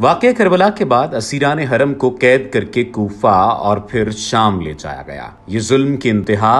वाक़ करबला के बाद असीरान हरम को कैद करके कोफा और फिर शाम ले जाया गया ये जुल्म की इंतहा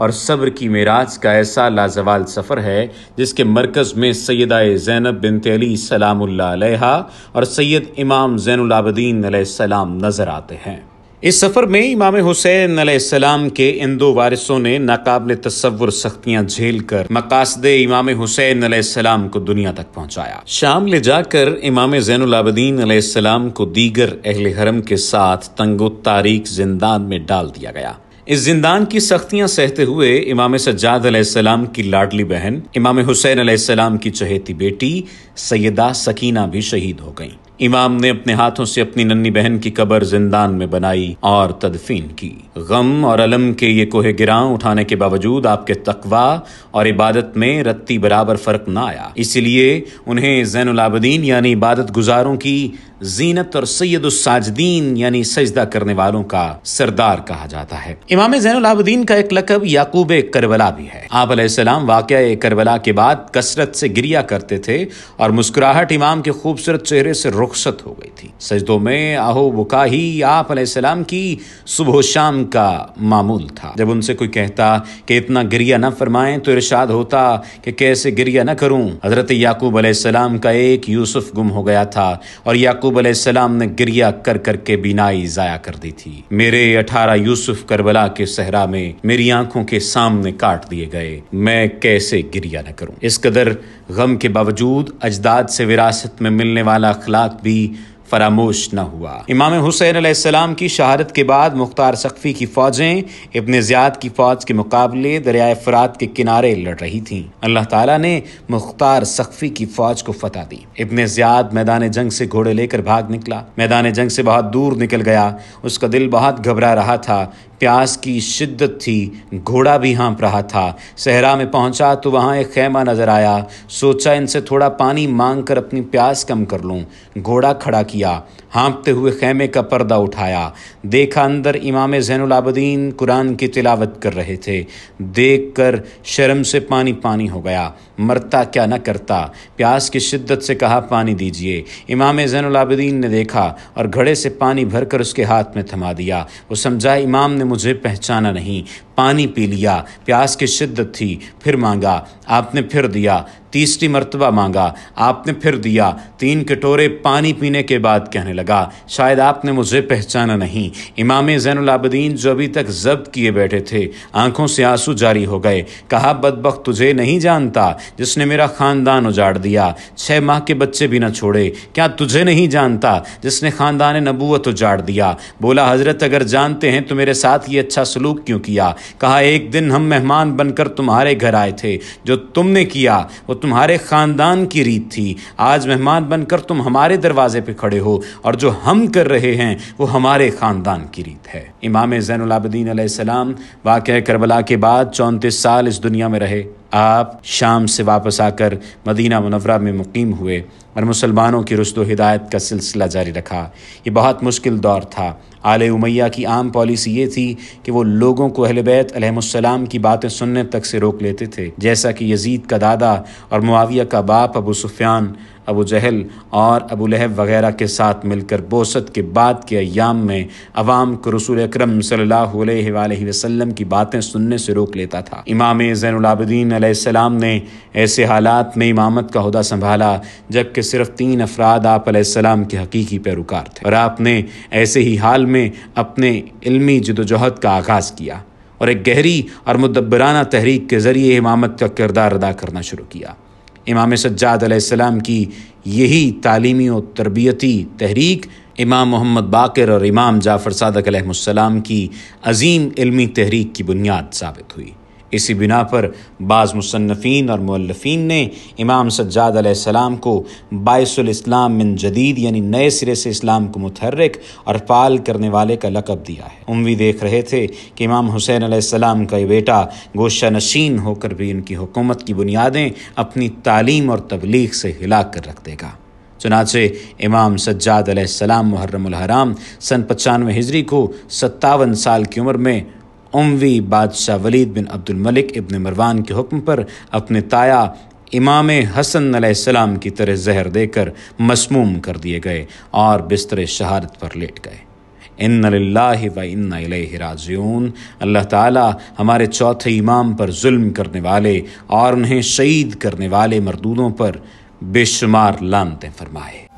और सब्र की मेराज का ऐसा लाजवाल सफ़र है जिसके मरकज़ में सैदा ज़ैनब बिन तली सलाम और सैयद इमाम ज़ैनलाबद्दीन सलाम नज़र आते हैं इस सफ़र में इमाम हुसैन अलैहिस्सलाम के इन दो वारिसों ने नाकाबले तस्वुर सख्तियां झेल कर मकासद इमाम हुसैन अलैहिस्सलाम को दुनिया तक पहुंचाया शाम ले जाकर इमाम जैनलाबदीन अलैहिस्सलाम को दीगर अहल हरम के साथ तंगो तारीख जिंदान में डाल दिया गया इस जिंदान की सख्तियां सहते हुए इमाम सज्जाद अलैहिस्सलाम की लाडली बहन इमाम हुसैन अलैहिस्सलाम की चहेती बेटी सैदा सकीना भी शहीद हो गईं इमाम ने अपने हाथों से अपनी नन्नी बहन की कबर जिंदान में बनाई और तदफीन की गम और अलम के ये कोहे गिरा उठाने के बावजूद आपके तकवा और इबादत में रत्ती बराबर फर्क ना आया इसलिए उन्हें उलाबदीन यानी इबादत गुजारों की जीनत और सैदुलसाजदीन यानी सजदा करने वालों का सरदार कहा जाता है इमाम जैनलाबुद्दीन का एक लकब याकूब करबला भी है आप सलाम वाक़ करबला के बाद कसरत से गिरिया करते थे और मुस्कुराहट इमाम के खूबसूरत चेहरे से रुखसत हो गई थी सजदों में आहो बुका ही आप सलाम की सुबह शाम का मामूल था जब उनसे कोई कहता कि इतना गिरिया न फरमाएं तो इर्शाद होता कि कैसे गिरिया न करूं हजरत याकूब सलाम का एक यूसुफ गुम हो गया था और याकूब याकूब अलैहिस्सलाम ने गिरिया कर करके बीनाई जाया कर दी थी मेरे अठारह यूसुफ करबला के सहरा में मेरी आंखों के सामने काट दिए गए मैं कैसे गिरिया न करूं इस कदर गम के बावजूद अजदाद से विरासत में मिलने वाला अखलाक भी फरामोश न हुआ इमाम हुसैन आसमाम की शहादत के बाद मुख्तार सकफ़ी की फ़ौजें इबन ज्याद की फ़ौज के मुकाबले दरियाए फरात के किनारे लड़ रही थीं अल्लाह ताला ने मुख्तार सकफ़ी की फ़ौज को फतह दी इबन ज्याद मैदान जंग से घोड़े लेकर भाग निकला मैदान जंग से बहुत दूर निकल गया उसका दिल बहुत घबरा रहा था प्यास की शिद्दत थी घोड़ा भी हाँप रहा था सहरा में पहुंचा तो वहाँ एक खैमा नजर आया सोचा इनसे थोड़ा पानी मांग कर अपनी प्यास कम कर लूँ घोड़ा खड़ा किया हाँपते हुए खैमे का पर्दा उठाया देखा अंदर इमाम जैनलाबद्दीन कुरान की तिलावत कर रहे थे देख कर शर्म से पानी पानी हो गया मरता क्या न करता प्यास की शिद्दत से कहा पानी दीजिए इमाम जैनलाबद्दीन ने देखा और घड़े से पानी भरकर उसके हाथ में थमा दिया वो समझा इमाम ने मुझे पहचाना नहीं पानी पी लिया प्यास की शिद्दत थी फिर मांगा आपने फिर दिया तीसरी मरतबा मांगा आपने फिर दिया तीन कटोरे पानी पीने के बाद कहने लगा शायद आपने मुझे पहचाना नहीं इमाम जैनलाबदीन जो अभी तक जब्त किए बैठे थे आंखों से आंसू जारी हो गए कहा बदबक तुझे नहीं जानता जिसने मेरा ख़ानदान उजाड़ दिया छः माह के बच्चे भी ना छोड़े क्या तुझे नहीं जानता जिसने ख़ानदान नबूत उजाड़ दिया बोला हज़रत अगर जानते हैं तो मेरे साथ ये अच्छा सलूक क्यों किया कहा एक दिन हम मेहमान बनकर तुम्हारे घर आए थे जो तुमने किया वो तुम्हारे ख़ानदान की रीत थी आज मेहमान बनकर तुम हमारे दरवाजे पर खड़े हो और जो हम कर रहे हैं वो हमारे ख़ानदान की रीत है इमाम ज़ैनलाबद्दीन वाक़ करबला के बाद चौंतीस साल इस दुनिया में रहे आप शाम से वापस आकर मदीना मुनवरा में मुकीम हुए और मुसलमानों की रस्त हिदायत का सिलसिला जारी रखा ये बहुत मुश्किल दौर था आले उमैया की आम पॉलिसी ये थी कि वो लोगों को अहल बैतम की बातें सुनने तक से रोक लेते थे जैसा कि यजीद का दादा और मुआविया का बाप अबू सुफियान अबू जहल और अबू लहब वगैरह के साथ मिलकर बोसत के बाद के अयाम में अवाम को रसूल अक्रम सल्लल्लाहु की बातें सुनने से रोक लेता था इमाम जैनदीन आसमाम ने ऐसे हालात में इमामत का अहदा संभाला जबकि सिर्फ तीन अफराद आप के हकीकी पैरोकार थे और आपने ऐसे ही हाल में अपने इलमी जदोजहद का आगाज़ किया और एक गहरी और मुदबराना तहरीक के ज़रिए इमामत का किरदार अदा करना शुरू किया इमाम सज्जाद सलाम की यही तालीमी और तरबियती तहरीक इमाम मोहम्मद बाकर और इमाम जाफ़र सदक की अजीम इलमी तहरीक की बुनियाद साबित हुई इसी बिना पर बाज़ मुसन्फ़ी और मल्लफ़ीन ने इमाम सज्जाद सलाम को बायसलाम मिन जदीद यानी नए सिरे से इस्लाम को मुतहरक और पाल करने वाले का लकब दिया है भी देख रहे थे कि इमाम हुसैन आसमाम का ये बेटा गोशा नशीन होकर भी उनकी हुकूमत की बुनियादें अपनी तालीम और तबलीग से हिला कर रख देगा चुनाचे इमाम सज्जाद सलाम मुहर्रमराम सन पचानवे हिजरी को सत्तावन साल की उम्र में उमवी बादशाह वलीद बिन अब्दुल मलिक इब्न मरवान के हुक्म पर अपने ताया इमाम हसन सलाम की तरह जहर देकर मसमूम कर दिए गए और बिस्तर शहादत पर लेट गए इन व अल्लाह ताला हमारे चौथे इमाम पर जुल्म करने वाले और उन्हें शहीद करने वाले मरदूदों पर बेशुमार लानतें फरमाए